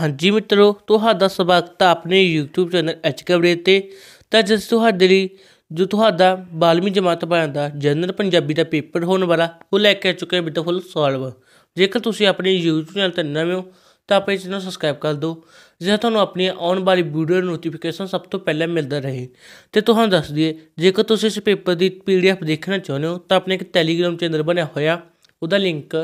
ਹਾਂਜੀ ਮਿੱਤਰੋ ਤੁਹਾਡਾ ਸਵਾਗਤ ਹੈ ਆਪਣੇ YouTube ਚੈਨਲ ਐਚ ਕਵਰੇਜ ਤੇ ਤਾਂ ਜਿਸ ਤੁਹਾਡੇ ਲਈ ਜੋ ਤੁਹਾਡਾ ਬਾਲਮੀ ਜਮਾਤ ਦਾ ਜਨਰਲ ਪੰਜਾਬੀ ਦਾ ਪੇਪਰ ਹੋਣ ਵਾਲਾ ਉਹ ਲੈ ਕੇ ਆ ਚੁੱਕੇ ਹਾਂ ਫੁੱਲ ਸੋਲਵ ਜੇਕਰ ਤੁਸੀਂ ਆਪਣੇ YouTube ਚੈਨਲ ਤੇ ਨਵੇਂ ਹੋ ਤਾਂ ਆਪਣੇ ਚੈਨਲ ਸਬਸਕ੍ਰਾਈਬ ਕਰ ਦਿਓ ਜੇ ਤੁਹਾਨੂੰ ਆਪਣੀ ਆਉਣ ਵਾਲੀ ਵੀਡੀਓ ਨੋਟੀਫਿਕੇਸ਼ਨ ਸਭ ਤੋਂ ਪਹਿਲਾਂ ਮਿਲਦਾ ਰਹੇ ਤੇ ਤੁਹਾਨੂੰ ਦੱਸ ਦਈਏ ਜੇਕਰ ਤੁਸੀਂ ਇਸ ਪੇਪਰ ਦੀ ਪੀਡੀਐਫ ਦੇਖਣਾ ਚਾਹੁੰਦੇ ਹੋ ਤਾਂ ਆਪਣੇ ਇੱਕ ਟੈਲੀਗ੍ਰਾਮ ਚੈਨਲ ਬਣਿਆ ਹੋਇਆ ਉਹਦਾ ਲਿੰਕ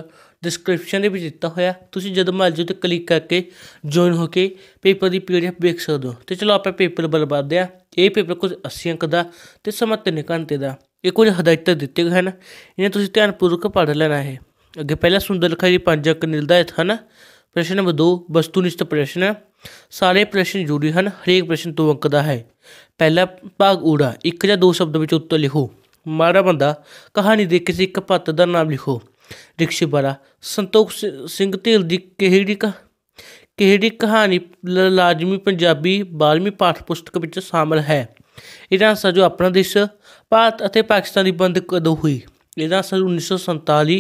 ਡਿਸਕ੍ਰਿਪਸ਼ਨ ਦੇ ਵਿੱਚ ਦਿੱਤਾ ਹੋਇਆ ਤੁਸੀਂ ਜਦੋਂ ਮਰਜ਼ੀ ਤੇ ਕਲਿੱਕ ਕਰਕੇ ਜੁਆਇਨ ਹੋ ਕੇ ਪੇਪਰ ਦੀ ਪੀਡੀਐਫ ਵੇਖ ਸਕਦੇ ਹੋ ਤੇ ਚਲੋ ਆਪਾਂ ਪੇਪਰ ਬਲ ਆ ਇਹ ਪੇਪਰ ਕੁਝ 80 ਅੰਕ ਦਾ ਤੇ ਸਮਾਂ 3 ਘੰਟੇ ਦਾ ਇਹ ਕੁਝ ਹਦਾਇਤਾਂ ਦਿੱਤੀਆਂ ਗਏ ਹਨ ਇਹਨਾਂ ਤੁਸੀਂ ਧਿਆਨਪੂਰਵਕ ਪੜ੍ਹ ਲੈਣਾ ਹੈ ਅੱਗੇ ਪਹਿਲਾ ਸੁੰਦਰ ਲਿਖਾਈ 5 ਅੰਕ ਹੈ ਹਨ ਪ੍ਰਸ਼ਨ ਨੰਬਰ 2 ਵਸਤੂਨਿਸ਼ਟ ਪ੍ਰਸ਼ਨ ਹੈ ਸਾਰੇ ਪ੍ਰਸ਼ਨ ਜੁੜੀ ਹਨ ਹਰੇਕ ਪ੍ਰਸ਼ਨ 2 ਅੰਕ ਦਾ ਹੈ ਪਹਿਲਾ ਭਾਗ ਊੜਾ ਇੱਕ ਜਾਂ ਦੋ ਸ਼ਬਦ ਵਿੱਚ ਉੱਤਰ ਲਿਖੋ ਮਾੜਾ ਬੰਦਾ ਕਹਾਣੀ ਦੇ ਕਿਸੇ ਇੱਕ ਪੱਤ ਦਾ ਨਾਮ ਲਿਖੋ ਵਾਲਾ ਸੰਤੋਖ ਸਿੰਘ ਢੇਲ ਦੀ ਕਿਹੜੀ ਕਿਹੜੀ ਕਹਾਣੀ ਲਾਜ਼ਮੀ ਪੰਜਾਬੀ 12ਵੀਂ ਪਾਠ ਪੁਸਤਕ ਵਿੱਚ ਸ਼ਾਮਲ ਹੈ ਇਹਦਾ ਅਸਰ ਜੋ ਆਪਣਾ ਦੇਸ਼ ਭਾਰਤ ਅਤੇ ਪਾਕਿਸਤਾਨ ਦੀ ਬੰਦ ਕਦੋਂ ਹੋਈ ਇਹਦਾ ਅਸਰ 1947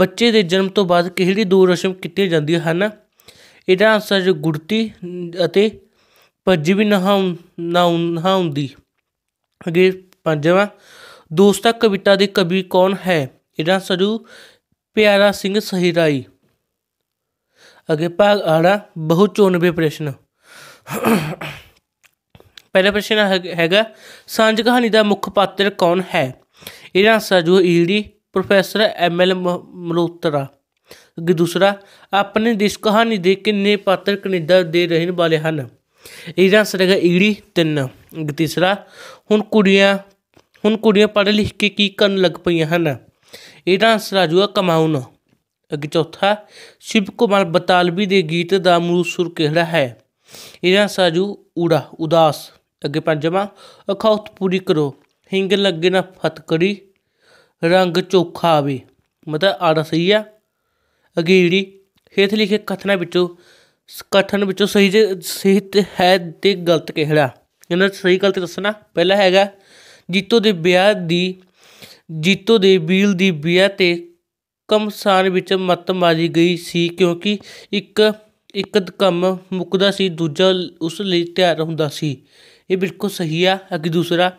ਬੱਚੇ ਦੇ ਜਨਮ ਤੋਂ ਬਾਅਦ ਕਿਹੜੀ ਦੋ ਰਸਮ ਕੀਤੀਆਂ ਜਾਂਦੀਆਂ ਹਨ ਇਹਦਾ ਅਸਰ ਗੁੜਤੀ ਅਤੇ ਭੱਜੀ ਵੀ ਨਾ ਨਹਾਉਂ ਦੀ ਅਗੇ ਪੰਜਵਾਂ ਦੋਸਤਾ ਕਵਿਤਾ ਦੇ ਕਵੀ ਕੌਣ ਹੈ ਇਹਦਾ ਸਰੂ ਪਿਆਰਾ ਸਿੰਘ ਸਹਿਰਾਈ ਅਗੇ ਭਾਗ ਆੜਾ ਚੋਣਵੇਂ ਪ੍ਰਸ਼ਨ ਪਹਿਲਾ ਪ੍ਰਸ਼ਨ ਹੈਗਾ ਸਾਂਝ ਕਹਾਣੀ ਦਾ ਮੁੱਖ ਪਾਤਰ ਕੌਣ ਹੈ ਇਹਦਾ ਸਜੂ ਜੋ ਈਡੀ ਪ੍ਰੋਫੈਸਰ ਐਮ ਐਲ ਮਲੂਤਰਾ ਅਗੇ ਦੂਸਰਾ ਆਪਣੇ ਇਸ ਕਹਾਣੀ ਦੇ ਕਿੰਨੇ ਪਾਤਰ ਕਨੇਡਾ ਦੇ ਰਹਿਣ ਵਾਲੇ ਹਨ ਇਹਦਾ ਆਂਸਰ ਹੈਗਾ ਈਡੀ ਤਿੰਨ ਅਗੇ ਤੀਸਰਾ ਹੁਣ ਕੁੜੀਆਂ ਹੁਣ ਕੁੜੀਆਂ ਪੜ੍ਹ ਲਿਖ ਕੇ ਕੀ ਕਰਨ ਲੱਗ ਪਈਆਂ ਹਨ ਏਡਾਂਸ ਰਾਜੂਆ ਕਮਾਉਨ ਅੱਗੇ ਚੌਥਾ ਸ਼ਿਵ ਕੁਮਾਰ ਬਤਾਲਵੀ ਦੇ ਗੀਤ ਦਾ ਮੂਲ ਸੁਰ ਕਿਹੜਾ ਹੈ ਇਹਦਾ ਸਾਜੂ ਊੜਾ ਉਦਾਸ ਅੱਗੇ ਪੰਜਵਾਂ ਅਖੌਤ ਪੂਰੀ ਕਰੋ ਹਿੰਗ ਲੱਗੇ ਨਾ ਫਤਕੜੀ ਰੰਗ ਚੋਖਾ ਆਵੇ ਮਤਲਬ ਆੜਾ ਸਹੀ ਆ ਜਿਹੜੀ ਹੇਠ ਲਿਖੇ ਕਥਨਾਂ ਵਿੱਚੋਂ ਕਥਨ ਵਿੱਚੋਂ ਸਹੀ ਤੇ ਹੈ ਤੇ ਗਲਤ ਕਿਹੜਾ ਇਹਨਾਂ ਸਹੀ ਗਲਤ ਦੱਸਣਾ ਪਹਿਲਾ ਹੈਗਾ ਜੀਤੋ ਦੇ ਵਿਆਹ ਦੀ ਜੀਤੋ ਦੇ ਬੀਲ ਦੀ ਵਿਆਹ ਤੇ ਕਮਸਾਨ ਵਿੱਚ ਮਤ ਮਾਰੀ ਗਈ ਸੀ ਕਿਉਂਕਿ ਇੱਕ ਇੱਕ ਕੰਮ ਮੁੱਕਦਾ ਸੀ ਦੂਜਾ ਉਸ ਲਈ ਤਿਆਰ ਹੁੰਦਾ ਸੀ ਇਹ ਬਿਲਕੁਲ ਸਹੀ ਆ ਅਗੇ ਦੂਸਰਾ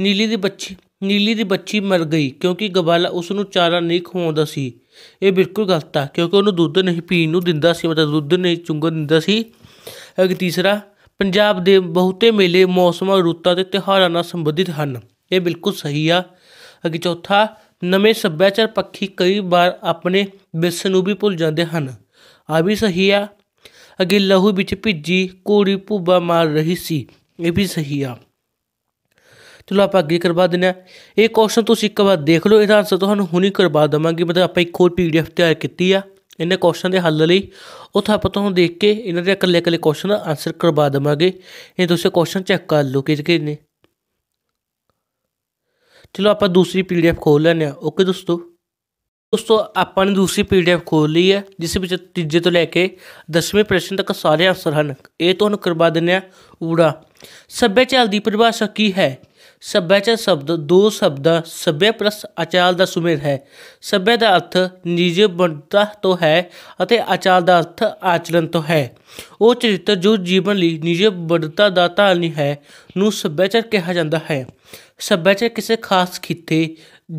ਨੀਲੀ ਦੀ ਬੱਚੀ ਨੀਲੀ ਦੀ ਬੱਚੀ ਮਰ ਗਈ ਕਿਉਂਕਿ ਗਵਾਲਾ ਉਸ ਨੂੰ ਚਾਰਾ ਨਹੀਂ ਖਵਾਉਂਦਾ ਸੀ ਇਹ ਬਿਲਕੁਲ ਗਲਤ ਆ ਕਿਉਂਕਿ ਉਹਨੂੰ ਦੁੱਧ ਨਹੀਂ ਪੀਣ ਨੂੰ ਦਿੰਦਾ ਸੀ ਮਤਲਬ ਦੁੱਧ ਨਹੀਂ ਚੁੰਗਣ ਦਿੰਦਾ ਸੀ ਅਗੇ ਤੀਸਰਾ ਪੰਜਾਬ ਦੇ ਬਹੁਤੇ ਮੇਲੇ ਮੌਸਮਾਂ ਰੁੱਤਾਂ ਤੇ ਤਿਹਾਰਾਂ ਨਾਲ ਸੰਬੰਧਿਤ ਹਨ ਇਹ ਬਿਲਕੁਲ ਸਹੀ ਆ ਅਗੇ ਚੌਥਾ ਨਵੇਂ ਸੱਭਿਆਚਾਰ ਪੱਖੀ ਕਈ ਵਾਰ ਆਪਣੇ ਵਿਸ ਨੂੰ ਵੀ ਭੁੱਲ ਜਾਂਦੇ ਹਨ ਆ ਵੀ ਸਹੀ ਆ ਅਗੇ ਲਹੂ ਵਿੱਚ ਭਿੱਜੀ ਕੋੜੀ ਭੁੱਬਾ ਮਾਰ ਰਹੀ ਸੀ ਇਹ ਵੀ ਸਹੀ ਆ ਚਲੋ ਆਪਾਂ ਅੱਗੇ ਕਰਵਾ ਦਿੰਦੇ ਆ ਇਹ ਕੁਐਸਚਨ ਤੁਸੀਂ ਇੱਕ ਵਾਰ ਦੇਖ ਲਓ ਇਹਦਾ ਆਨਸਰ ਤੁਹਾਨੂੰ ਹੁਣੀ ਕਰਵਾ ਦਵਾਂਗੇ ਮਤਲਬ ਆਪਾਂ ਇੱਕ ਹੋਰ ਪੀਡੀਐਫ ਤਿਆਰ ਕੀਤੀ ਆ ਇਹਨੇ ਕੁਐਸਚਨ ਦੇ ਹੱਲ ਲਈ ਉਥੇ ਆਪਾਂ ਤੁਹਾਨੂੰ ਦੇਖ ਕੇ ਇਹਨਾਂ ਦੇ ਇਕੱਲੇ ਇਕੱਲੇ ਕੁਐਸਚਨ ਦਾ ਆਨਸਰ ਕਰਵਾ ਦਵਾਂਗੇ ਇਹ ਤੁਸੀਂ ਕੁਐਸਚਨ ਚੈੱਕ ਕਰ ਲਓ ਕਿ ਕਿਹੜੇ ਨੇ ਚਲੋ ਆਪਾਂ ਦੂਸਰੀ ਪੀਡੀਐਫ ਖੋਲ ਲੈਂਦੇ ਆ ਓਕੇ ਦੋਸਤੋ ਦੋਸਤੋ ਆਪਾਂ ਨੇ ਦੂਸਰੀ ਪੀਡੀਐਫ ਖੋਲ ਲਈ ਹੈ ਜਿਸ ਵਿੱਚ ਤੀਜੇ ਤੋਂ ਲੈ ਕੇ 10ਵੇਂ ਪ੍ਰਸ਼ਨ ਤੱਕ ਸਾਰੇ ਆਨਸਰ ਹਨ ਇਹ ਤੁਹਾਨੂੰ ਕਰਵਾ ਦਿੰਨੇ ਆ ਊੜਾ ਸੱਭਿਆਚਾਰ ਦੀ ਪਰਿਭਾਸ਼ਾ ਕੀ ਹੈ ਸੱਭਿਆਚਾਰ ਸ਼ਬਦ ਦੋ ਸ਼ਬਦਾਂ ਸੱਭਿਆ ਪ੍ਰਸ ਆਚਾਰ ਦਾ ਸੁਮੇਲ ਹੈ ਸੱਭਿਆ ਦਾ ਅਰਥ ਨਿਜੇ ਬਣਤਾ ਤੋਂ ਹੈ ਅਤੇ ਆਚਾਰ ਦਾ ਅਰਥ ਆਚਰਨ ਤੋਂ ਹੈ ਉਹ ਚਰਿੱਤਰ ਜੋ ਜੀਵਨ ਲਈ ਨਿਜੇ ਬਣਤਾ ਦਾ ਧਾਰਨੀ ਹੈ ਨੂੰ ਸੱਭਿਆਚਾਰ ਕਿਹਾ ਜਾਂਦਾ ਹੈ ਸੱਭਿਆਚਾਰ ਕਿਸੇ ਖਾਸ ਖਿੱਤੇ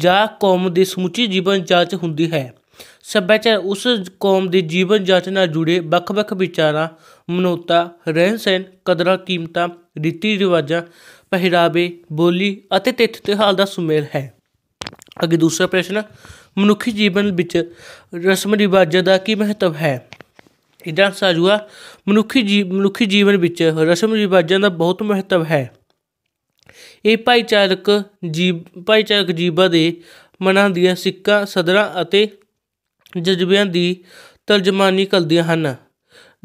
ਜਾਂ ਕੌਮ ਦੇ ਸਮੁੱਚੇ ਜੀਵਨ ਜਾਂਚ ਹੁੰਦੀ ਹੈ ਸੱਭਿਆਚਾਰ ਉਸ ਕੌਮ ਦੇ ਜੀਵਨ ਜਾਂਚ ਨਾਲ ਜੁੜੇ ਵੱਖ-ਵੱਖ ਵਿਚਾਰਾਂ ਮਨੋਤਾ ਰਹਿਣ ਸਹਿਣ ਕਦਰਾਂ ਕੀਮਤਾਂ ਰੀਤੀ ਰਿਵਾਜਾਂ ਪਹਿਰਾਵੇ ਬੋਲੀ ਅਤੇ ਤਿੱਥ ਤੇ ਹਾਲ ਦਾ ਸੁਮੇਲ ਹੈ ਅੱਗੇ ਦੂਸਰਾ ਪ੍ਰਸ਼ਨ ਮਨੁੱਖੀ ਜੀਵਨ ਵਿੱਚ ਰਸਮ ਰਿਵਾਜਾਂ ਦਾ ਕੀ ਮਹੱਤਵ ਹੈ ਇਹਦਾ ਸਾਜੂਆ ਮਨੁੱਖੀ ਮਨੁੱਖੀ ਜੀਵਨ ਵਿੱਚ ਰਸਮ ਰਿਵਾਜਾਂ ਦਾ ਬਹੁਤ ਮਹੱਤਵ ਹੈ ਇਹ ਭਾਈਚਾਰਕ ਜੀ ਭਾਈਚਾਰਕ ਜੀਵਾਂ ਦੇ ਮਨਾਂ ਦੀਆਂ ਸਿੱਕਾ ਸਦਰਾਂ ਅਤੇ ਜਜ਼ਬਿਆਂ ਦੀ ਤਰਜਮਾਨੀ ਕਰਦੀਆਂ ਹਨ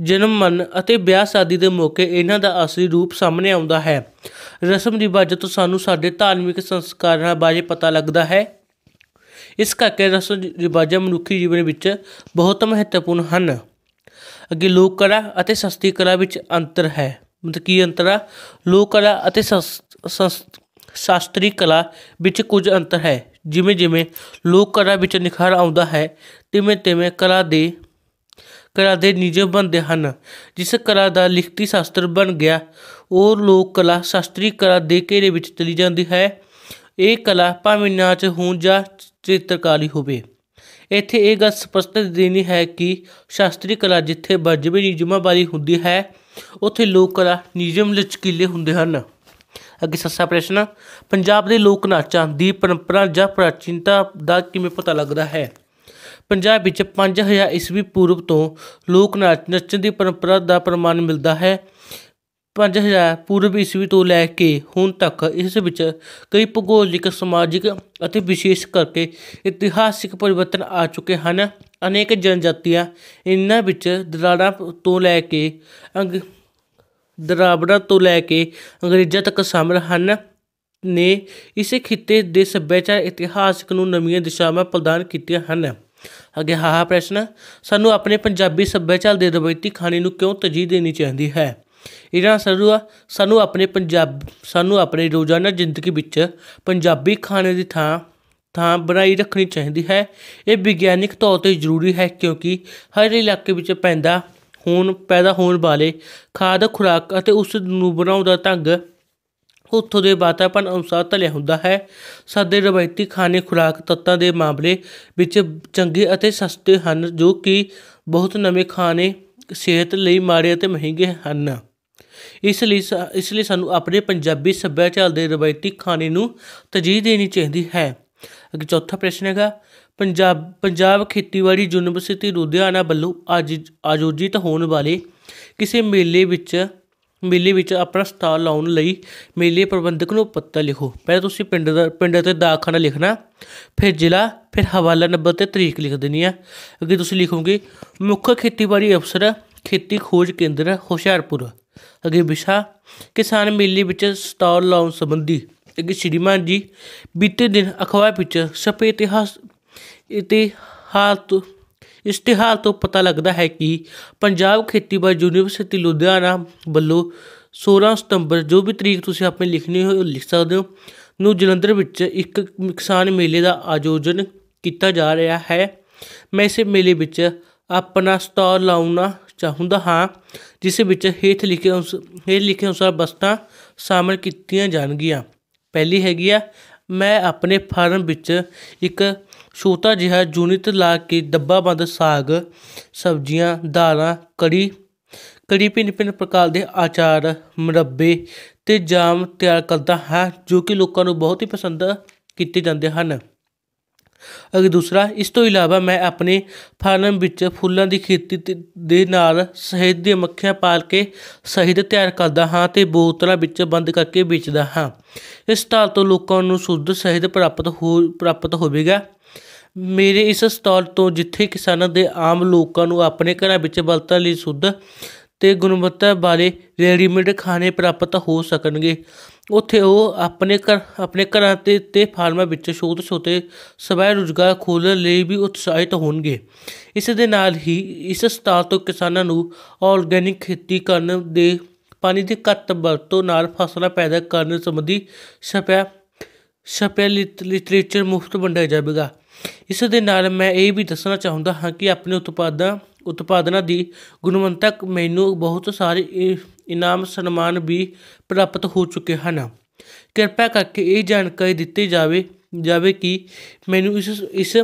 ਜਨਮ ਮਨ ਅਤੇ ਵਿਆਹ ਸ਼ਾਦੀ ਦੇ ਮੌਕੇ ਇਹਨਾਂ ਦਾ ਅਸਲੀ ਰੂਪ ਸਾਹਮਣੇ ਆਉਂਦਾ ਹੈ ਰਸਮ ਰਿਵਾਜ ਤੋਂ ਸਾਨੂੰ ਸਾਡੇ ਧਾਰਮਿਕ ਸੰਸਕਾਰਾਂ ਬਾਰੇ ਪਤਾ ਲੱਗਦਾ ਹੈ ਇਸ ਕਰਕੇ ਰਸਮ ਬਾਜਤ ਮਨੁੱਖੀ ਜੀਵਨ ਵਿੱਚ ਬਹੁਤ ਮਹੱਤਵਪੂਰਨ ਹਨ ਅੱਗੇ ਲੋਕ ਕਲਾ ਅਤੇ ਸਸਤੀ ਕਲਾ ਵਿੱਚ ਅੰਤਰ ਹੈ ਮਤਲਬ ਕੀ ਅੰਤਰ ਆ ਲੋਕ ਕਲਾ ਅਤੇ ਸ਼ਾਸਤਰੀ ਕਲਾ ਵਿੱਚ ਕੁਝ ਅੰਤਰ ਹੈ ਜਿਵੇਂ ਜਿਵੇਂ ਲੋਕ ਕਲਾ ਵਿੱਚ ਨਿਖਾਰ ਆਉਂਦਾ ਹੈ ਤਿਵੇਂ ਤਿਵੇਂ ਕਲਾ ਦੇ ਕਲਾ ਦੇ ਨਿਯਮ ਬਣਦੇ ਹਨ ਜਿਸ ਕਲਾ ਦਾ ਲਿਖਤੀ ਸ਼ਾਸਤਰ ਬਣ ਗਿਆ ਉਹ ਲੋਕ ਕਲਾ ਸ਼ਾਸਤਰੀ ਕਲਾ ਦੇ ਘੇਰੇ ਵਿੱਚ ਚਲੀ ਜਾਂਦੀ ਹੈ ਇਹ ਕਲਾ ਭਾਵੇਂ ਨਾਚ ਹੋਣ ਜਾਂ ਚਿੱਤਰਕਾਰੀ ਹੋਵੇ ਇੱਥੇ ਇਹ ਗੱਲ ਸਪਸ਼ਟ ਦੇਣੀ ਹੈ ਕਿ ਸ਼ਾਸਤਰੀ ਕਲਾ ਜਿੱਥੇ ਵਜਬੇ ਨਿਯਮਾਂ ਵਾਲੀ ਹੁੰਦੀ ਹੈ ਉੱਥੇ ਲੋਕ ਕਲਾ ਨਿਯਮ ਲਚਕੀਲੇ ਹੁੰਦੇ ਹਨ ਅੱਗੇ ਸੱਸਾ ਪ੍ਰਸ਼ਨ ਪੰਜਾਬ ਦੇ ਲੋਕ ਨਾਚਾਂ ਦੀ ਪਰੰਪਰਾ ਜਾਂ ਪ੍ਰਾਚੀਨਤਾ ਦਾ ਕਿਵੇਂ ਪਤਾ ਲੱਗਦਾ ਹੈ ਪੰਜਾਬ ਵਿੱਚ 5000 ਈਸਵੀ ਪੂਰਵ ਤੋਂ ਲੋਕ ਨਾਚ ਨੱਚਣ ਦੀ ਪਰੰਪਰਾ ਦਾ ਪ੍ਰਮਾਣ ਮਿਲਦਾ ਹੈ 5000 ਪੂਰਵ ਈਸਵੀ ਤੋਂ ਲੈ ਕੇ ਹੁਣ ਤੱਕ ਇਸ ਵਿੱਚ ਕਈ ਭੂਗੋਲਿਕ ਸਮਾਜਿਕ ਅਤੇ ਵਿਸ਼ੇਸ਼ ਕਰਕੇ ਇਤਿਹਾਸਿਕ ਪਰਿਵਰਤਨ ਆ ਚੁੱਕੇ ਹਨ ਅਨੇਕ ਜਨਜਾਤੀਆਂ ਇਨ੍ਹਾਂ ਵਿੱਚ ਦਰਾੜਾ ਤੋਂ ਲੈ ਕੇ ਦਰਾਬੜਾ ਤੋਂ ਲੈ ਕੇ ਅੰਗਰੇਜ਼ਾਂ ਤੱਕ ਸ਼ਾਮਲ ਹਨ ਨੇ ਇਸ ਖਿੱਤੇ ਦੇ ਸੱਭਿਆਚਾਰ ਇਤਿਹਾਸਕ ਨੂੰ ਨਵੀਆਂ ਦਿਸ਼ਾਵਾਂ ਪ੍ਰਦਾਨ ਕੀਤੀਆਂ ਹਨ ਅੱਗੇ ਹਾ ਪ੍ਰਸ਼ਨ ਸਾਨੂੰ ਆਪਣੇ ਪੰਜਾਬੀ ਸੱਭਿਆਚਾਰ ਦੇ ਰਵਾਇਤੀ ਖਾਣੇ ਨੂੰ ਕਿਉਂ ਤਜੀਹ ਦੇਣੀ ਚਾਹੀਦੀ ਹੈ ਇਹਨਾਂ ਸਰੂਆ ਸਾਨੂੰ ਆਪਣੇ ਪੰਜਾਬ ਸਾਨੂੰ ਆਪਣੇ ਰੋਜ਼ਾਨਾ ਜ਼ਿੰਦਗੀ ਵਿੱਚ ਪੰਜਾਬੀ ਖਾਣੇ ਦੀ ਥਾਂ ਥਾਂ ਬਣਾਈ ਰੱਖਣੀ ਚਾਹੀਦੀ ਹੈ ਇਹ ਵਿਗਿਆਨਿਕ ਤੌਰ ਤੇ ਜ਼ਰੂਰੀ ਹੈ ਕਿਉਂਕਿ ਹਰ ਇਲਾਕੇ ਵਿੱਚ ਪੈਂਦਾ ਹੋਣ ਪੈਦਾ ਹੋਣ ਵਾਲੇ ਖਾਦ ਖੁਰਾਕ ਅਤੇ ਉਸ ਨੂੰ ਬਣਾਉਣ ਦਾ ਢੰਗ ਉੱਥੋਂ ਦੇ ਵਾਤਾਵਰਣ ਅਨੁਸਾਰ ਤਲਿਆ ਹੁੰਦਾ ਹੈ ਸਾਡੇ ਰਵਾਇਤੀ ਖਾਣੇ ਖੁਰਾਕ ਤੱਤਾਂ ਦੇ ਮਾਮਲੇ ਵਿੱਚ ਚੰਗੇ ਅਤੇ ਸਸਤੇ ਹਨ ਜੋ ਕਿ ਬਹੁਤ ਨਵੇਂ ਖਾਣੇ ਸਿਹਤ ਲਈ ਮਾੜੇ ਅਤੇ ਮਹਿੰਗੇ ਹਨ ਇਸ ਲਈ ਇਸ ਲਈ ਸਾਨੂੰ ਆਪਣੇ ਪੰਜਾਬੀ ਸੱਭਿਆਚਾਰ ਦੇ ਰਵਾਇਤੀ ਖਾਣੇ ਨੂੰ ਤਰਜੀਹ ਦੇਣੀ ਚਾਹੀਦੀ ਹੈ ਅਗੇ ਚੌਥਾ ਪ੍ਰਸ਼ਨ ਹੈਗਾ ਪੰਜਾਬ ਪੰਜਾਬ ਖੇਤੀਬਾੜੀ ਯੂਨੀਵਰਸਿਟੀ ਲੁਧਿਆਣਾ ਵੱਲੋਂ ਅੱਜ ਆਯੋਜਿਤ ਹੋਣ ਵਾਲੇ ਕਿਸੇ ਮੇਲੇ ਵਿੱਚ ਮੇਲੇ ਵਿੱਚ ਆਪਣਾ ਸਟਾਲ ਲਾਉਣ ਲਈ ਮੇਲੇ ਪ੍ਰਬੰਧਕ ਨੂੰ ਪੱਤਰ ਲਿਖੋ ਪਹਿਲਾਂ ਤੁਸੀਂ ਪਿੰਡ ਦਾ ਪਿੰਡ ਅਤੇ ਦਾਖਲਾ ਲਿਖਣਾ ਫਿਰ ਜ਼ਿਲ੍ਹਾ ਫਿਰ ਹਵਾਲਾ ਨੰਬਰ ਤੇ ਤਰੀਕ ਲਿਖ ਦੇਣੀ ਹੈ ਅੱਗੇ ਤੁਸੀਂ ਲਿਖੋਗੇ ਮੁੱਖ ਖੇਤੀਬਾੜੀ ਅਫਸਰ ਖੇਤੀ ਖੋਜ ਕੇਂਦਰ ਹੁਸ਼ਿਆਰਪੁਰ ਅੱਗੇ ਵਿਸ਼ਾ ਕਿਸਾਨ ਮੇਲੇ ਵਿੱਚ ਸਟਾਲ ਲਾਉਣ ਸੰਬੰਧੀ ਅੱਗੇ ਸ਼੍ਰੀਮਾਨ ਜੀ ਬੀਤੇ ਦਿਨ ਅਖਬਾਰ ਵਿੱਚ ਸਪੇ ਇਤਿਹਾਸ ਇਤਿਹਾਸ ਤੋਂ ਇਸ਼ਤਿਹਾਰ ਤੋਂ ਪਤਾ ਲੱਗਦਾ ਹੈ ਕਿ ਪੰਜਾਬ ਖੇਤੀਬਾੜੀ ਯੂਨੀਵਰਸਿਟੀ ਲੁਧਿਆਣਾ ਵੱਲੋਂ 16 ਸਤੰਬਰ ਜੋ ਵੀ ਤਰੀਕ ਤੁਸੀਂ ਆਪਣੇ ਲਿਖਣੀ ਹੋ ਲਿਖ ਸਕਦੇ ਹੋ ਨੂੰ ਜਲੰਧਰ ਵਿੱਚ ਇੱਕ ਕਿਸਾਨ ਮੇਲੇ ਦਾ ਆਯੋਜਨ ਕੀਤਾ ਜਾ ਰਿਹਾ ਹੈ ਮੈਂ ਇਸ ਮੇਲੇ ਵਿੱਚ ਆਪਣਾ ਸਟਾਲ ਲਾਉਣਾ ਚਾਹੁੰਦਾ ਹਾਂ ਜਿਸ ਵਿੱਚ ਹੇਠ ਲਿਖੇ ਉਸ ਹੇਠ ਲਿਖੇ ਅਨੁਸਾਰ ਵਸਤਾਂ ਸ਼ਾਮਲ ਕੀਤੀਆਂ ਜਾਣਗੀਆਂ ਪਹਿਲੀ ਹੈਗੀ ਆ ਮੈਂ ਆਪਣੇ ਫਾਰਮ ਵਿੱਚ ਇੱਕ ਛੋਟਾ ਜਿਹਾ ਯੂਨਿਟ ਲਾ ਕੇ ਬੰਦ ਸਾਗ ਸਬਜ਼ੀਆਂ ਦਾਲਾਂ ਕੜੀ ਕੜੀ ਪਿੰਨ ਪਿੰਨ ਪ੍ਰਕਾਰ ਦੇ ਆਚਾਰ ਮਰੱਬੇ ਤੇ ਜਾਮ ਤਿਆਰ ਕਰਦਾ ਹਾਂ ਜੋ ਕਿ ਲੋਕਾਂ ਨੂੰ ਬਹੁਤ ਹੀ ਪਸੰਦ ਕੀਤੇ ਜਾਂਦੇ ਹਨ ਅਗੇ ਦੂਸਰਾ ਇਸ ਤੋਂ ਇਲਾਵਾ ਮੈਂ ਆਪਣੇ ਫਾਰਮ ਵਿੱਚ ਫੁੱਲਾਂ ਦੀ ਖੇਤੀ ਦੇ ਨਾਲ ਸ਼ਹਿਦ ਦੇ ਮੱਖੀਆਂ ਪਾਲ ਕੇ ਸ਼ਹਿਦ ਤਿਆਰ ਕਰਦਾ ਹਾਂ ਤੇ ਬੋਤਲਾਂ ਵਿੱਚ ਬੰਦ ਕਰਕੇ ਵੇਚਦਾ ਹਾਂ ਇਸ ਤਾਲ ਤੋਂ ਲੋਕਾਂ ਨੂੰ ਸ਼ੁੱਧ ਸ਼ਹਿਦ ਪ੍ਰਾਪਤ ਹੋ ਪ੍ਰਾਪਤ ਹੋਵੇਗਾ ਮੇਰੇ ਇਸ ਸਟਾਲ ਤੋਂ ਜਿੱਥੇ ਕਿਸਾਨਾਂ ਦੇ ਆਮ ਲੋਕਾਂ ਨੂੰ ਆਪਣੇ ਘਰਾਂ ਵਿੱਚ ਬਲਤਾਂ ਲਈ ਸੁੱਧ ਤੇ ਗੁਣਵੱਤਾ ਵਾਲੇ ਰੈਡੀਮੇਡ ਖਾਣੇ ਪ੍ਰਾਪਤ ਹੋ ਸਕਣਗੇ ਉੱਥੇ ਉਹ ਆਪਣੇ ਘਰ ਆਪਣੇ ਘਰਾਂ ਤੇ ਤੇ ਫਾਰਮਾਂ ਵਿੱਚ ਛੋਟੇ ਛੋਟੇ ਸਵੈ ਰੁਜ਼ਗਾਰ ਖੋਲ੍ਹਣ ਲਈ ਵੀ ਉਤਸ਼ਾਹਿਤ ਹੋਣਗੇ ਇਸ ਦੇ ਨਾਲ ਹੀ ਇਸ ਸਟਾਲ ਤੋਂ ਕਿਸਾਨਾਂ ਨੂੰ ਆਰਗੈਨਿਕ ਖੇਤੀ ਕਰਨ ਦੇ ਪਾਣੀ ਦੇ ਘੱਟ ਵਰਤੋਂ ਨਾਲ ਫਸਲਾਂ ਪੈਦਾ ਕਰਨ ਸੰਬੰਧੀ ਛਪਿਆ ਛਪਿਆ ਲਿਟਰੇਚਰ ਮੁਫਤ ਵੰਡਿਆ ਜਾਵੇਗਾ ਇਸ ਦੇ ਨਾਲ ਮੈਂ ਇਹ ਵੀ ਦੱਸਣਾ ਚਾਹੁੰਦਾ ਹਾਂ ਕਿ ਆਪਣੇ ਉਤਪਾਦਾਂ ਉਤਪਾਦਨਾਂ ਦੀ ਗੁਣਵੰਤਕ ਮੈਨੂੰ ਬਹੁਤ ਸਾਰੇ ਇਨਾਮ ਸਨਮਾਨ ਵੀ ਪ੍ਰਾਪਤ ਹੋ ਚੁੱਕੇ ਹਨ ਕਿਰਪਾ ਕਰਕੇ ਇਹ ਜਾਣਕਾਰੀ ਦਿੱਤੀ ਜਾਵੇ ਜਾਵੇ ਕਿ ਮੈਨੂੰ ਇਸ ਇਸ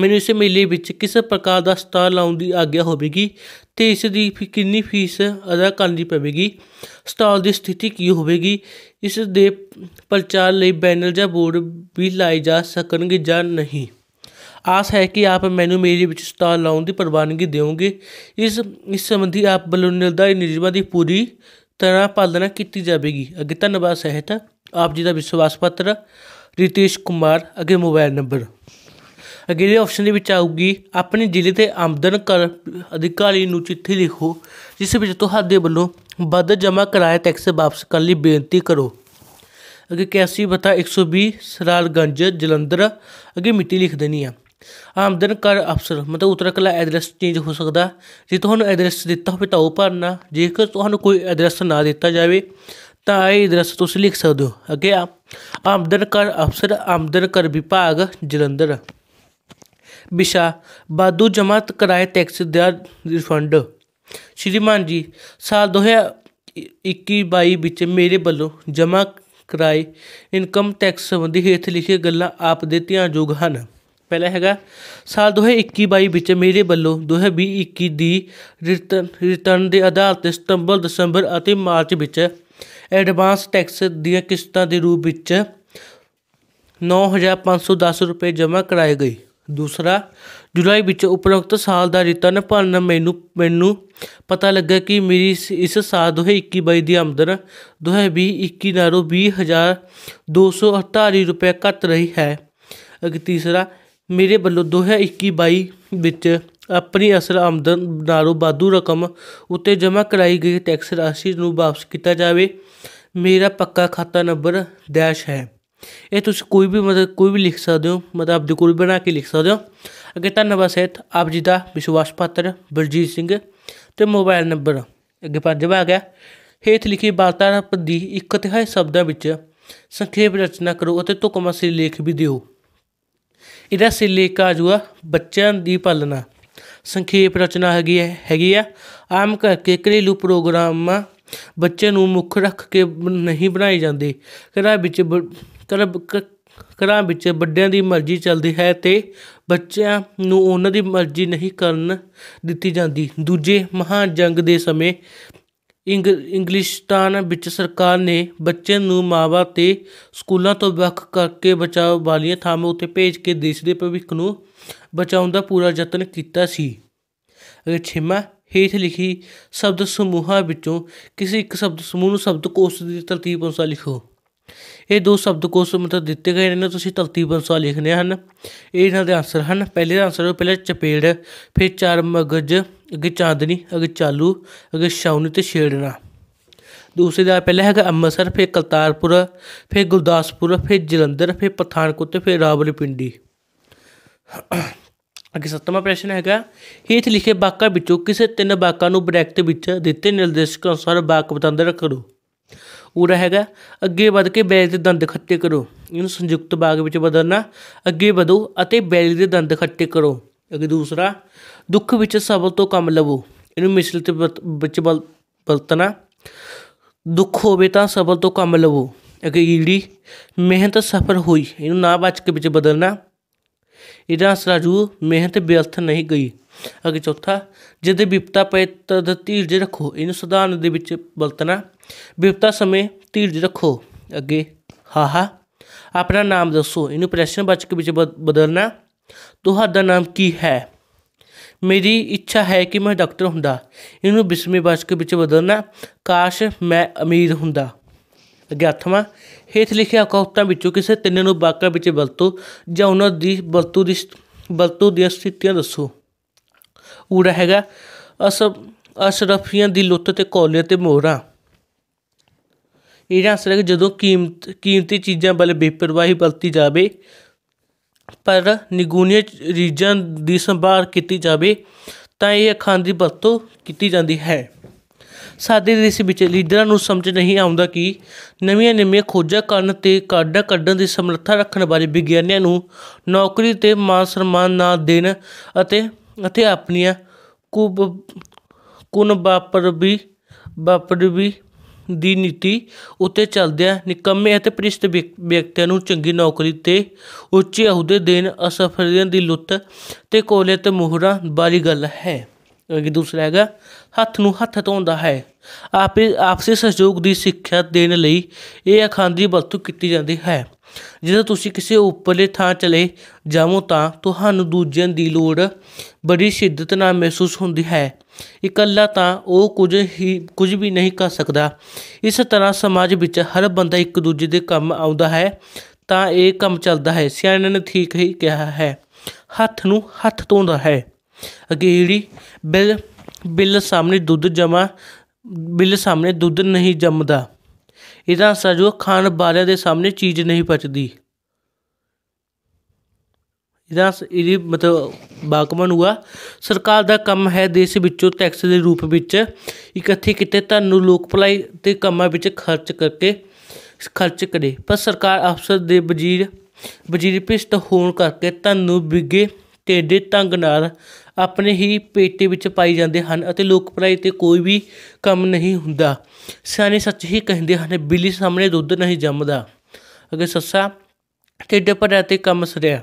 ਮੈਨੂੰ ਇਸ ਮੇਲੇ ਵਿੱਚ ਕਿਸ ਪ੍ਰਕਾਰ ਦਾ ਸਟਾਲ ਲਾਉਣ ਦੀ ਆਗਿਆ ਹੋਵੇਗੀ ਤੇ ਇਸ ਦੀ ਕਿੰਨੀ ਫੀਸ ਅਦਾ ਕਰਨੀ ਪਵੇਗੀ ਸਟਾਲ ਦੀ ਸਥਿਤੀ ਕੀ ਹੋਵੇਗੀ ਇਸ ਦੇ ਪ੍ਰਚਾਰ ਲਈ ਬੈਨਰ ਜਾਂ ਬੋਰਡ ਵੀ ਲਾਏ ਜਾ ਸਕਣਗੇ ਜਾਂ ਨਹੀਂ ਆਸ ਹੈ ਕਿ ਆਪ ਮੈਨੂੰ ਮੇਰੇ ਵਿੱਚ ਸਟਾਲ ਲਾਉਣ ਦੀ ਪ੍ਰਵਾਨਗੀ ਦਿਓਗੇ ਇਸ ਇਸ ਸੰਬੰਧੀ ਆਪ ਵੱਲੋਂ ਨਿਰਧਾਰਿਤ ਨਿਯਮਾਂ ਦੀ ਪੂਰੀ ਤਰ੍ਹਾਂ ਪਾਲਣਾ ਕੀਤੀ ਜਾਵੇਗੀ ਅਗੇ ਧੰਨਵਾਦ ਸਹਿਤ ਆਪ ਜੀ ਦਾ ਵਿਸ਼ਵਾਸ ਪੱਤਰ ਰਿਤੇਸ਼ ਕੁਮਾਰ ਅਗੇ ਮੋਬਾਈਲ ਨੰਬਰ ਅਗਲੇ ਆਪਸ਼ਨ ਦੇ ਵਿੱਚ ਆਊਗੀ ਆਪਣੇ ਜ਼ਿਲ੍ਹੇ ਦੇ ਆਮਦਨ ਕਰ ਅਧਿਕਾਰੀ ਨੂੰ ਚਿੱਠੀ ਲਿਖੋ ਜਿਸ ਵਿੱਚ ਤੁਹਾਡੇ ਵੱਲੋਂ ਵੱਧ ਜਮ੍ਹਾਂ ਕਰਾਇਆ ਟੈਕਸ ਵਾਪਸ ਕਰਨ ਲਈ ਬੇਨਤੀ ਕਰੋ ਅਗੇ ਕੈਸੀ ਬਤਾ 120 ਸਰਾਲਗੰਜ ਜਲੰਧਰ ਅਗੇ ਮਿੱਟੀ ਲਿਖ ਦੇਣੀ ਆ ਆਮਦਨ ਕਰ ਅਫਸਰ ਮਤਲਬ ਉਤਰਕਲਾ ਐਡਰੈਸ ਚੇਂਜ ਹੋ ਸਕਦਾ ਜੇ ਤੁਹਾਨੂੰ ਐਡਰੈਸ ਦਿੱਤਾ ਹੋਵੇ ਤਾਂ ਉਹ ਭਰਨਾ ਜੇਕਰ ਤੁਹਾਨੂੰ ਕੋਈ ਐਡਰੈਸ ਨਾ ਦਿੱਤਾ ਜਾਵੇ ਤਾਂ ਇਹ ਐਡਰੈਸ ਤੁਸੀਂ ਲਿਖ ਸਕਦੇ ਹੋ ਅਗੇ ਆਮਦਨ ਕਰ ਅਫਸਰ ਆਮਦਨ ਕਰ ਵਿਭਾਗ ਜਲੰਧਰ ਵਿਸ਼ਾ ਬਾਦੂ ਜਮਾਤ ਕਰਾਏ ਟੈਕਸ ਦਾ ਰਿਫੰਡ ਸ਼੍ਰੀਮਾਨ ਜੀ ਸਾਲ 2021-22 ਵਿੱਚ ਮੇਰੇ ਵੱਲੋਂ ਜਮ੍ਹਾਂ ਕਰਾਏ ਇਨਕਮ ਟੈਕਸ ਸੰਬੰਧੀ ਹੇਠ ਲਿਖੇ ਗੱਲਾਂ ਆਪ ਦੇ ਧਿਆਨ ਜੋਗ ਹਨ ਪਹਿਲਾ ਹੈਗਾ ਸਾਲ 2021-22 ਵਿੱਚ ਮੇਰੇ ਵੱਲੋਂ 2021 ਦੀ ਰਿਟਰਨ ਦੇ ਆਧਾਰ ਤੇ ਸਤੰਬਰ ਦਸੰਬਰ ਅਤੇ ਮਾਰਚ ਵਿੱਚ ਐਡਵਾਂਸ ਟੈਕਸ ਦੀਆਂ ਕਿਸ਼ਤਾਂ ਦੇ ਰੂਪ ਵਿੱਚ 9510 ਰੁਪਏ ਜਮ੍ਹਾਂ ਕਰਾਏ ਗਏ ਦੂਸਰਾ ਜੁਲਾਈ ਵਿੱਚ ਉਪਰੋਕਤ ਸਾਲ ਦਾ ਰਿਟਰਨ ਭਰਨ ਮੈਨੂੰ ਮੈਨੂੰ ਪਤਾ ਲੱਗਾ ਕਿ ਮੇਰੀ ਇਸ ਸਾਲ 2021 ਦੀ ਆਮਦਨ 2021 ਨਾਲੋਂ 20248 ਰੁਪਏ ਘਟ ਰਹੀ ਹੈ ਅਗ ਤੀਸਰਾ ਮੇਰੇ ਵੱਲੋਂ 2021-22 ਵਿੱਚ ਆਪਣੀ ਅਸਲ ਆਮਦਨ ਨਾਲੋਂ ਵਾਧੂ ਰਕਮ ਉੱਤੇ ਜਮ੍ਹਾਂ ਕਰਾਈ ਗਈ ਟੈਕਸ ਰਾਸ਼ੀ ਨੂੰ ਵਾਪਸ ਕੀਤਾ ਜਾਵੇ ਮੇਰਾ ਪੱਕਾ ਖਾਤਾ ਨੰਬਰ ਡੈਸ਼ ਹੈ ਇਹ ਤੁਸੀਂ ਕੋਈ ਵੀ ਮਤਲਬ ਕੋਈ ਵੀ ਲਿਖ ਸਕਦੇ ਹੋ ਮਤਲਬ ਦੇ ਕੋਲ ਬਣਾ ਕੇ ਲਿਖ ਸਕਦੇ ਹੋ ਅਗੇ ਧੰਨਵਾਦ ਸਹਿਤ ਆਪ ਜੀ ਦਾ ਵਿਸ਼ਵਾਸ ਪਾਤਰ ਬਲਜੀਤ ਸਿੰਘ ਤੇ ਮੋਬਾਈਲ ਨੰਬਰ ਅੱਗੇ ਪੰਜਵਾਂ ਆ ਗਿਆ ਹੇਠ ਲਿਖੀ ਬਾਤਾਂ ਦੀ ਇੱਕ ਤਿਹਾਈ ਸ਼ਬਦਾਂ ਵਿੱਚ ਸੰਖੇਪ ਰਚਨਾ ਕਰੋ ਅਤੇ ਤੁਕਮਾ ਲੇਖ ਵੀ ਦਿਓ ਇਹਦਾ ਸਿਰਲੇਖ ਆ ਜੂਆ ਬੱਚਿਆਂ ਦੀ ਪਾਲਣਾ ਸੰਖੇਪ ਰਚਨਾ ਹੈਗੀ ਹੈ ਹੈਗੀ ਆ ਆਮ ਕਰਕੇ ਕਰੇਲੂ ਪ੍ਰੋਗਰਾਮਾਂ ਬੱਚੇ ਨੂੰ ਮੁੱਖ ਰੱਖ ਕੇ ਨਹੀਂ ਬਣਾਏ ਜਾਂਦੇ ਕਿਰਾ ਵਿੱਚ ਕਲਬ ਕ ਘਰਾਂ ਵਿੱਚ ਵੱਡਿਆਂ ਦੀ ਮਰਜ਼ੀ ਚੱਲਦੀ ਹੈ ਤੇ ਬੱਚਿਆਂ ਨੂੰ ਉਹਨਾਂ ਦੀ ਮਰਜ਼ੀ ਨਹੀਂ ਕਰਨ ਦਿੱਤੀ ਜਾਂਦੀ ਦੂਜੇ ਮਹਾਨ ਜੰਗ ਦੇ ਸਮੇਂ ਇੰਗਲਿਸ਼ਤਾਨ ਵਿੱਚ ਸਰਕਾਰ ਨੇ ਬੱਚੇ ਨੂੰ ਮਾਵਾ ਤੇ ਸਕੂਲਾਂ ਤੋਂ ਵੱਖ ਕਰਕੇ ਬਚਾਓ ਵਾਲੀਆਂ ਥਾਵਾਂ ਉੱਤੇ ਭੇਜ ਕੇ ਦੇਸ਼ ਦੇ ਭਵਿੱਖ ਨੂੰ ਬਚਾਉਣ ਦਾ ਪੂਰਾ ਯਤਨ ਕੀਤਾ ਸੀ ਰਛਿਮਾ ਹੇਠ ਲਿਖੀ ਸ਼ਬਦ ਸਮੂਹਾਂ ਵਿੱਚੋਂ ਕਿਸੇ ਇੱਕ ਸ਼ਬਦ ਸਮੂਹ ਨੂੰ ਸ਼ਬਦ ਕੋਸ਼ ਦੀ ਤਰਤੀਬ ਅਨੁਸਾਰ ਲਿਖੋ ਇਹ ਦੋ ਸ਼ਬਦਕੋਸ਼ ਮਤਲਬ ਦਿੱਤੇ ਗਏ ਨੇ ਤੁਸੀਂ ਤਰਤੀਬ ਅਨੁਸਾਰ ਲਿਖਨੇ ਹਨ ਇਹ ਇਹਨਾਂ ਦੇ ਆਨਸਰ ਹਨ ਪਹਿਲੇ ਦਾ ਆਨਸਰ ਪਹਿਲੇ ਚਪੇੜ ਫਿਰ ਚਾਰ ਮਗਜ ਅਗੇ ਚਾਂਦਨੀ ਅਗੇ ਚਾਲੂ ਅਗੇ ਸ਼ੌਨੀ ਤੇ ਛੇੜਨਾ ਦੂਸਰੇ ਦਾ ਪਹਿਲਾ ਹੈਗਾ ਅੰਮ੍ਰਿਤਸਰ ਫਿਰ ਕਲਤਾਰਪੁਰ ਫਿਰ ਗੁਰਦਾਸਪੁਰ ਫਿਰ ਜਲੰਧਰ ਫਿਰ ਪਠਾਨਕੋਟ ਤੇ ਫਿਰ ਰਾਵਲਪਿੰਡੀ ਅਗੇ ਸੱਤਵਾਂ ਪ੍ਰਸ਼ਨ ਹੈਗਾ ਹੇਠ ਲਿਖੇ ਵਾਕਾਂ ਵਿੱਚੋਂ ਕਿਸੇ ਤਿੰਨ ਵਾਕਾਂ ਨੂੰ ਬ੍ਰੈਕਟ ਵਿੱਚ ਦਿੱਤੇ ਨਿਰਦੇਸ਼ਕ ਅਨੁਸਾਰ ਵਾਕ ਬਤੰਦਰ ਕਰੋ ਪੂਰਾ ਹੈਗਾ ਅੱਗੇ ਵੱਧ ਕੇ ਬੈਲੀ ਦੇ ਦੰਦ ਖੱਟੇ ਕਰੋ ਇਹਨੂੰ ਸੰਯੁਕਤ ਬਾਗ ਵਿੱਚ ਬਦਲਣਾ ਅੱਗੇ ਵਧੋ ਅਤੇ ਬੈਲੀ ਦੇ ਦੰਦ ਖੱਟੇ ਕਰੋ ਅਗੇ ਦੂਸਰਾ ਦੁੱਖ ਵਿੱਚ ਸਬਰ ਤੋਂ ਕੰਮ ਲਵੋ ਇਹਨੂੰ ਮਿਸ਼ਰਤ ਵਿੱਚ ਬਲਤਨਾ ਦੁੱਖ ਹੋਵੇ ਤਾਂ ਸਬਰ ਤੋਂ ਕੰਮ ਲਵੋ ਅਗੇ ਈੜੀ ਮਿਹਨਤ ਸਫਲ ਹੋਈ ਇਹਨੂੰ ਨਾ ਬਚ ਕੇ ਵਿੱਚ ਬਦਲਣਾ ਇਹਦਾ ਅਸਰਾ ਜੂ ਮਿਹਨਤ ਬੇਅਰਥ ਨਹੀਂ ਗਈ ਅਗੇ ਚੌਥਾ ਜਦ ਵਿਪਤਾ ਪਏ ਤਦ ਧੀਰਜ ਰੱਖੋ ਇਹਨੂੰ ਸਧਾਰਨ ਦੇ ਵਿੱਚ ਬਲਤਨਾ ਬਿਪਤਾ ਸਮੇਂ ਧੀਰਜ ਰੱਖੋ ਅੱਗੇ ਹਾ ਹਾ ਆਪਣਾ ਨਾਮ ਦੱਸੋ ਇਹਨੂੰ ਪ੍ਰਸ਼ਨ ਬਚਕ ਵਿੱਚ ਬਦਲਣਾ ਤੁਹਾਡਾ ਨਾਮ ਕੀ ਹੈ ਮੇਰੀ ਇੱਛਾ ਹੈ ਕਿ ਮੈਂ ਡਾਕਟਰ ਹੁੰਦਾ ਇਹਨੂੰ ਬਿਸਮੇ ਬਚਕ ਵਿੱਚ ਬਦਲਣਾ ਕਾਸ਼ ਮੈਂ ਅਮੀਰ ਹੁੰਦਾ ਅਗਿਆਥਵਾ ਹੇਠ ਲਿਖਿਆ ਕੌਤਾਂ ਵਿੱਚੋਂ ਕਿਸੇ ਤਿੰਨ ਨੂੰ ਵਾਕਾਂ ਵਿੱਚ ਬਲਤੋ ਜਾਂ ਉਹਨਾਂ ਦੀ ਵਰਤੋਂ ਦੀ ਵਰਤੋਂ ਦੀਆਂ ਸਥਿਤੀਆਂ ਦੱਸੋ ਉਹ ਰਹੇਗਾ ਅਸਬ ਅਸ਼ਰਫੀਆਂ ਦੀ ਲੁੱਟ ਤੇ ਕੋਲੇ ਤੇ ਮੋਹਰਾ ਇਹ ਆਸਰਾ ਕਿ ਜਦੋਂ ਕੀਮਤ ਕੀਮਤੀ ਚੀਜ਼ਾਂ ਵੱਲ ਬੇਪਰਵਾਹੀ ਵਰਤੀ ਜਾਵੇ ਪਰ ਨਿਗੂਨੀਆ ਰੀਜਨ ਦੀ ਸੰਭਾਲ ਕੀਤੀ ਜਾਵੇ ਤਾਂ ਇਹ ਅੱਖਾਂ ਦੀ ਵਰਤੋਂ ਕੀਤੀ ਜਾਂਦੀ ਹੈ ਸਾਡੇ ਦੇਸ਼ ਵਿੱਚ ਲੀਡਰਾਂ ਨੂੰ ਸਮਝ ਨਹੀਂ ਆਉਂਦਾ ਕਿ ਨਵੀਆਂ ਨਵੀਆਂ ਖੋਜਾਂ ਕਰਨ ਤੇ ਕਾਢਾਂ ਕੱਢਣ ਦੀ ਸਮਰੱਥਾ ਰੱਖਣ ਵਾਲੇ ਵਿਗਿਆਨੀਆਂ ਨੂੰ ਨੌਕਰੀ ਤੇ ਮਾਨ ਸਨਮਾਨ ਨਾ ਦੇਣ ਅਤੇ ਅਤੇ ਆਪਣੀਆਂ ਕੁਬ ਕੁਨ ਬਾਪਰ ਵੀ ਬਾਪੜ ਵੀ ਦੀ ਨੀਤੀ ਉੱਤੇ ਚੱਲਦਿਆਂ ਨਿਕੰਮੇ ਅਤੇ ਪ੍ਰਿਸ਼ਤ ਵਿਅਕਤੀਆਂ ਨੂੰ ਚੰਗੀ ਨੌਕਰੀ ਤੇ ਉੱਚੇ ਅਹੁਦੇ ਦੇਣ ਅਸਫਲੀਆਂ ਦੀ ਲੁੱਟ ਤੇ ਕੋਲੇ ਤੇ ਮੋਹਰਾ ਵਾਲੀ ਗੱਲ ਹੈ ਕਿ ਦੂਸਰਾ ਹੈਗਾ ਹੱਥ ਨੂੰ ਹੱਥ ਧੋਂਦਾ ਹੈ ਆਪੇ ਆਪਸੇ ਸਹਿਯੋਗ ਦੀ ਸਿੱਖਿਆ ਦੇਣ ਲਈ ਇਹ ਅਖਾਂਦੀ ਦੀ ਵਰਤੋਂ ਕੀਤੀ ਜਾਂਦੀ ਹੈ ਜਦੋਂ ਤੁਸੀਂ ਕਿਸੇ ਉੱਪਰਲੇ ਥਾਂ ਚਲੇ ਜਾਵੋ ਤਾਂ ਤੁਹਾਨੂੰ ਦੂਜਿਆਂ ਦੀ ਲੋੜ ਬੜੀ ਸ਼ਿੱਦਤ ਨਾਲ ਮਹਿਸੂਸ ਹੁੰਦੀ ਹੈ ਇਕੱਲਾ ਤਾਂ ਉਹ ਕੁਝ ਹੀ ਕੁਝ ਵੀ ਨਹੀਂ ਕਰ ਸਕਦਾ ਇਸ ਤਰ੍ਹਾਂ ਸਮਾਜ ਵਿੱਚ ਹਰ ਬੰਦਾ ਇੱਕ ਦੂਜੇ ਦੇ ਕੰਮ ਆਉਂਦਾ ਹੈ ਤਾਂ ਇਹ ਕੰਮ ਚੱਲਦਾ ਹੈ ਸਿਆਣਨ ਨੇ ਠੀਕ ਹੀ ਕਿਹਾ ਹੈ ਹੱਥ ਨੂੰ ਹੱਥ ਧੋਂਦਾ ਹੈ ਅਗੇੜੀ ਬਿੱਲ ਬਿੱਲ ਸਾਹਮਣੇ ਦੁੱਧ ਜਮਾ ਬਿੱਲ ਸਾਹਮਣੇ ਦੁੱਧ ਨਹੀਂ ਜੰਮਦਾ ਇਹਦਾ ਸਜੋ ਖਾਣ ਵਾਲਿਆਂ ਦੇ ਸਾਹਮਣੇ ਚੀਜ਼ ਨਹੀਂ ਪਚਦੀ ਇਹਦਾ ਇਹਦੀ ਮਤਲਬ ਬਾਕਮਨ ਹੁਆ ਸਰਕਾਰ ਦਾ ਕੰਮ ਹੈ ਦੇਸ਼ ਵਿੱਚੋਂ ਟੈਕਸ ਦੇ ਰੂਪ ਵਿੱਚ ਇਕੱਠੇ ਕੀਤੇ ਧਨ ਨੂੰ ਲੋਕ ਭਲਾਈ ਤੇ ਕੰਮਾਂ ਵਿੱਚ ਖਰਚ ਕਰਕੇ ਖਰਚ ਕਰੇ ਪਰ ਸਰਕਾਰ ਅਫਸਰ ਦੇ ਵਜ਼ੀਰ ਵਜ਼ੀਰ ਪਿਸਤ ਹੋਣ ਕਰਕੇ ਧਨ ਨੂੰ ਬਿਗੇ ਟੇਡੇ ਤੰਗ ਨਾਲ ਆਪਣੇ ਹੀ ਪੇਟੇ ਵਿੱਚ ਪਾਈ ਜਾਂਦੇ ਹਨ ਅਤੇ ਲੋਕ ਭਲਾਈ ਤੇ ਕੋਈ ਵੀ ਕੰਮ ਨਹੀਂ ਹੁੰਦਾ ਸਿਆਣੇ ਸੱਚ ਹੀ ਕਹਿੰਦੇ ਹਨ ਬਿੱਲੀ ਸਾਹਮਣੇ ਦੁੱਧ ਨਹੀਂ ਜੰਮਦਾ ਅਗੇ ਸੱਸਾ ਟੇਡੇ ਪਰ ਅਤੇ ਕੰਮ ਸਰਿਆ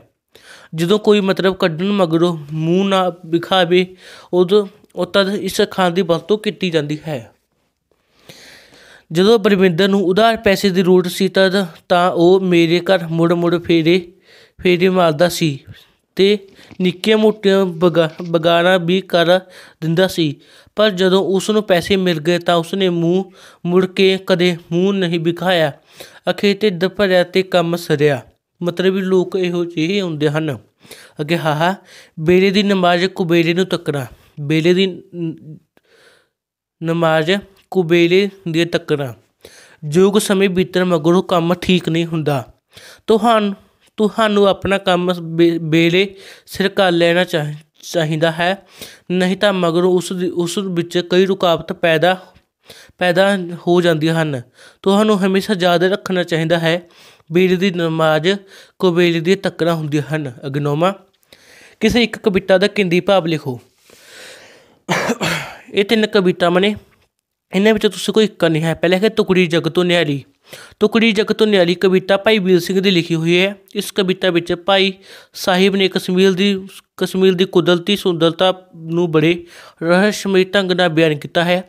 ਜਦੋਂ ਕੋਈ ਮਤਲਬ ਕੱਢਣ ਮਗਰੋਂ ਮੂੰਹ ਨਾ ਵਿਖਾਵੇ ਉਦੋਂ ਉਹ ਤਦ ਇਸ ਖਾਂ ਦੀ ਵਰਤੋਂ ਕੀਤੀ ਜਾਂਦੀ ਹੈ ਜਦੋਂ ਬਰਵਿੰਦਰ ਨੂੰ ਉਧਾਰ ਪੈਸੇ ਦੀ ਰੂਟ ਸੀ ਤਦ ਤਾਂ ਉਹ ਮੇਰੇ ਘਰ ਮੁੜ ਮੁੜ ਫੇਰੇ ਫੇਰੇ ਮਾਰਦਾ ਸੀ ਤੇ ਨਿੱਕੇ ਮੋਟੇ ਬਗਾਣਾ ਵੀ ਕਰ ਦਿੰਦਾ ਸੀ ਪਰ ਜਦੋਂ ਉਸ ਨੂੰ ਪੈਸੇ ਮਿਲ ਗਏ ਤਾਂ ਉਸ ਨੇ ਮੂੰਹ ਮੁੜ ਕੇ ਕਦੇ ਮੂੰਹ ਨਹੀਂ ਵਿਖਾਇਆ ਅਖੇ ਤੇ ਭਰਿਆ ਤੇ ਕੰਮ ਸਰਿਆ ਮਤਲਬ ਵੀ ਲੋਕ ਇਹੋ ਜਿਹੇ ਹੁੰਦੇ ਹਨ ਅੱਗੇ ਹਾਹਾ ਬੇਲੇ ਦੀ ਨਮਾਜ਼ ਕੁਬੇਲੇ ਨੂੰ ਤੱਕਣਾ ਬੇਲੇ ਦੀ ਨਮਾਜ਼ ਕੁਬੇਲੇ ਦੀ ਤੱਕਣਾ ਜੋਗ ਸਮੇਂ ਬੀਤਣ ਮਗਰੋਂ ਕੰਮ ਠੀਕ ਨਹੀਂ ਹੁੰਦਾ ਤੁਹਾਨੂੰ ਤੁਹਾਨੂੰ ਆਪਣਾ ਕੰਮ ਬੇਲੇ ਸਿਰ ਕਰ ਲੈਣਾ ਚਾਹੀਦਾ ਹੈ ਨਹੀਂ ਤਾਂ ਮਗਰੋਂ ਉਸ ਉਸ ਵਿੱਚ ਕਈ ਰੁਕਾਵਟ ਪੈਦਾ ਪੈਦਾ ਹੋ ਜਾਂਦੀਆਂ ਹਨ ਤੁਹਾਨੂੰ ਹਮੇਸ਼ਾ ਯਾਦ ਰੱਖਣਾ ਚਾਹੀਦਾ ਹੈ ਬੀਜ ਦੀ ਨਮਾਜ਼ ਕੋਬੇਲੀ ਦੀ ਟੱਕਰਾਂ ਹੁੰਦੀ ਹਨ ਅਗਨੋਮਾ ਕਿਸੇ ਇੱਕ ਕਵਿਤਾ ਦਾ ਕਿੰਦੀ ਭਾਵ ਲਿਖੋ ਇਹ ਤਿੰਨ ਕਵਿਤਾ ਮਨੇ ਇਹਨਾਂ ਵਿੱਚ ਤੁਸੀਂ ਕੋਈ ਇੱਕ ਨਹੀਂ ਹੈ ਪਹਿਲੇ ਹੈ ਟੁਕੜੀ ਜਗ ਤੋਂ ਨਿਆਲੀ ਟੁਕੜੀ ਜਗ ਤੋਂ ਨਿਆਲੀ ਕਵਿਤਾ ਭਾਈ ਵੀਰ ਸਿੰਘ ਦੀ ਲਿਖੀ ਹੋਈ ਹੈ ਇਸ ਕਵਿਤਾ ਵਿੱਚ ਭਾਈ ਸਾਹਿਬ ਨੇ ਕਸ਼ਮੀਰ ਦੀ ਕਸ਼ਮੀਰ ਦੀ ਕੁਦਰਤੀ ਸੁੰਦਰਤਾ ਨੂੰ ਬੜੇ ਰਹਿਸ਼ਮਈ ਢੰਗ ਨਾਲ ਬਿਆਨ ਕੀਤਾ ਹੈ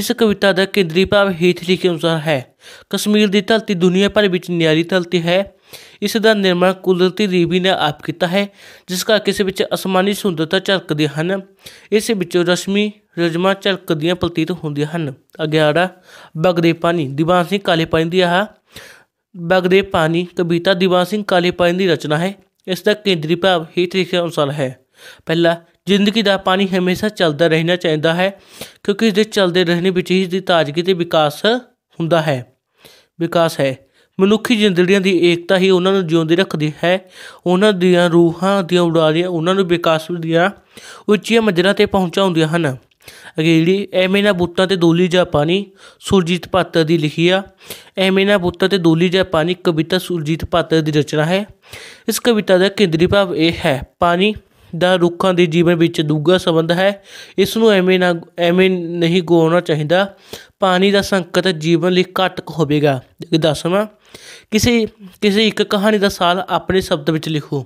ਇਸ ਕਵਿਤਾ ਦਾ ਕੇਂਦਰੀ ਭਾਵ ਹੀਥਲੀ ਲਿਖੇ ਅਨੁਸਾਰ ਹੈ ਕਸ਼ਮੀਰ ਦੀ ਧਰਤੀ ਦੁਨੀਆ ਭਰ ਵਿੱਚ ਨਿਆਰੀ ਧਰਤੀ ਹੈ ਇਸ ਦਾ ਨਿਰਮਾਣ ਕੁਦਰਤੀ ਰੀਵੀ ਨੇ ਆਪ ਕੀਤਾ ਹੈ ਜਿਸ ਦਾ ਕਿਸੇ ਵਿੱਚ ਅਸਮਾਨੀ ਸੁੰਦਰਤਾ ਝਲਕਦੀ ਹਨ ਇਸ ਵਿੱਚੋਂ ਰਸ਼ਮੀ ਰਜਮਾ ਝਲਕਦੀਆਂ ਪ੍ਰਤੀਤ ਹੁੰਦੀਆਂ ਹਨ ਅਗਿਆੜਾ ਬਗਦੇ ਪਾਣੀ ਦੀਵਾਨ ਸਿੰਘ ਕਾਲੇ ਪਾਣੀ ਦੀ ਆਹ ਬਗਦੇ ਪਾਣੀ ਕਵਿਤਾ ਦੀਵਾਨ ਸਿੰਘ ਕਾਲੇ ਪਾਣੀ ਦੀ ਰਚਨਾ ਹੈ ਇਸ ਦਾ ਕੇਂਦਰੀ ਭਾਵ ਹੀ ਤਰੀਕੇ ਅਨੁਸਾਰ ਹੈ ਪਹਿਲਾ ਜ਼ਿੰਦਗੀ ਦਾ ਪਾਣੀ ਹਮੇਸ਼ਾ ਚੱਲਦਾ ਰਹਿਣਾ ਚਾਹੀਦਾ ਹੈ ਕਿਉਂਕਿ ਇਸ ਦੇ ਚੱਲਦੇ ਰਹਿਣੇ ਵਿੱਚ ਹੀ ਇਸ ਦੀ ਤਾਜ਼ਗੀ ਤੇ ਵਿਕਾਸ ਹੁੰਦਾ ਹੈ ਵਿਕਾਸ ਹੈ ਮਨੁੱਖੀ ਜਿੰਦੜੀਆਂ ਦੀ ਏਕਤਾ ਹੀ ਉਹਨਾਂ ਨੂੰ ਜਿਉਂਦੇ ਰੱਖਦੀ ਹੈ ਉਹਨਾਂ ਦੀਆਂ ਰੂਹਾਂ ਦੀ ਉਡਾਰੀਆਂ ਉਹਨਾਂ ਨੂੰ ਵਿਕਾਸ ਦੀਆਂ ਉੱਚੀਆਂ ਮੰਜ਼ਲਾਂ ਤੇ ਪਹੁੰਚਾਉਂਦੀਆਂ ਹਨ ਅਗੇੜੀ ਐਵੇਂ ਨਾ ਬੁੱਤਾਂ ਤੇ ਦੋਲੀ ਜਾ ਪਾਣੀ ਸੁਰਜੀਤ ਪਾਤਰ ਦੀ ਲਿਖੀ ਆ ਐਵੇਂ ਨਾ ਬੁੱਤਾਂ ਤੇ ਦੋਲੀ ਜਾ ਪਾਣੀ ਕਵਿਤਾ ਸੁਰਜੀਤ ਪਾਤਰ ਦੀ ਰਚਨਾ ਹੈ ਇਸ ਕਵਿਤਾ ਦਾ ਕੇਂਦਰੀ ਭਾਵ ਇਹ ਹੈ ਪਾਣੀ ਦਾ ਰੁੱਖਾਂ ਦੇ ਜੀਵਨ ਵਿੱਚ ਦੂਗਾ ਸੰਬੰਧ ਹੈ ਇਸ ਨੂੰ ਐਵੇਂ ਨਾ ਐਵੇਂ ਨਹੀਂ ਗੋਣਾ ਚਾਹੀਦਾ ਪਾਣੀ ਦਾ ਸੰਕਟ ਜੀਵਨ ਲਈ ਘਟਕ ਹੋਵੇਗਾ ਦੱਸਵਾਂ ਕਿਸੇ ਕਿਸੇ ਇੱਕ ਕਹਾਣੀ ਦਾ ਸਾਲ ਆਪਣੇ ਸ਼ਬਦ ਵਿੱਚ ਲਿਖੋ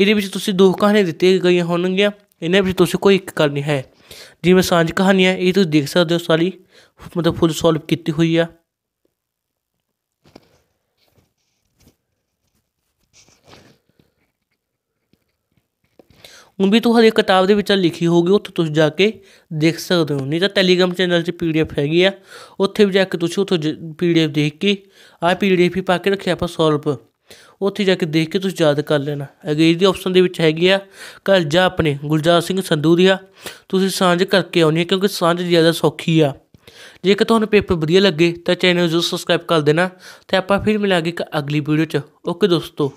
ਇਹਦੇ ਵਿੱਚ ਤੁਸੀਂ ਦੋ ਕਹਾਣੀਆਂ ਦਿੱਤੀਆਂ ਗਈਆਂ ਹੋਣਗੀਆਂ ਇਹਨਾਂ ਵਿੱਚ ਤੁਸੀਂ ਕੋਈ ਇੱਕ ਕਰਨੀ ਹੈ ਜਿਵੇਂ ਸਾਂਝ ਕਹਾਣੀਆਂ ਇਹ ਤੁਸੀਂ ਦੇਖ ਸਕਦੇ ਹੋ ਸਾਰੀ ਮਤਲਬ ਫੁੱਲ ਸੋਲਵ ਕੀਤੀ ਹੋਈ ਆ ਵੀ ਤੁਹਾਡੀ ਕਿਤਾਬ ਦੇ ਵਿੱਚ ਲਿਖੀ ਹੋਊਗੀ ਉੱਥੇ ਤੁਸੀਂ ਜਾ ਕੇ ਦੇਖ ਸਕਦੇ ਹੋ ਨਹੀਂ ਤਾਂ ਟੈਲੀਗ੍ਰਾਮ ਚੈਨਲ 'ਚ ਪੀਡੀਐਫ ਹੈਗੀ ਆ ਉੱਥੇ ਵੀ ਜਾ ਕੇ ਤੁਸੀਂ ਉੱਥੋਂ ਪੀਡੀਐਫ ਦੇਖ ਕੇ ਆ ਪੀਡੀਐਫ ਹੀ ਪਾ ਕੇ ਰੱਖਿਆ ਆਪਾਂ ਸੋਲਵ ਉੱਥੇ ਜਾ ਕੇ ਦੇਖ ਕੇ ਤੁਸੀਂ ਯਾਦ ਕਰ ਲੈਣਾ ਅਗੇਜ ਦੀ ਆਪਸ਼ਨ ਦੇ ਵਿੱਚ ਹੈਗੀ ਆ ਕੱਲ ਜਾ ਆਪਣੇ ਗੁਲਜਾਰ ਸਿੰਘ ਸੰਧੂ ਦੀ ਆ ਤੁਸੀਂ ਸਾਂਝ ਕਰਕੇ ਆਉਣੀ ਹੈ ਕਿਉਂਕਿ ਸਾਂਝ ਜ਼ਿਆਦਾ ਸੌਖੀ ਆ ਜੇਕਰ ਤੁਹਾਨੂੰ ਪੇਪਰ ਵਧੀਆ ਲੱਗੇ ਤਾਂ ਚੈਨਲ ਨੂੰ ਸਬਸਕ੍ਰਾਈਬ ਕਰ ਦੇਣਾ ਤੇ ਆਪਾਂ ਫਿਰ ਮਿਲਾਂਗੇ ਇੱਕ ਅਗਲੀ ਵੀਡੀਓ 'ਚ ਓਕੇ ਦੋਸਤੋ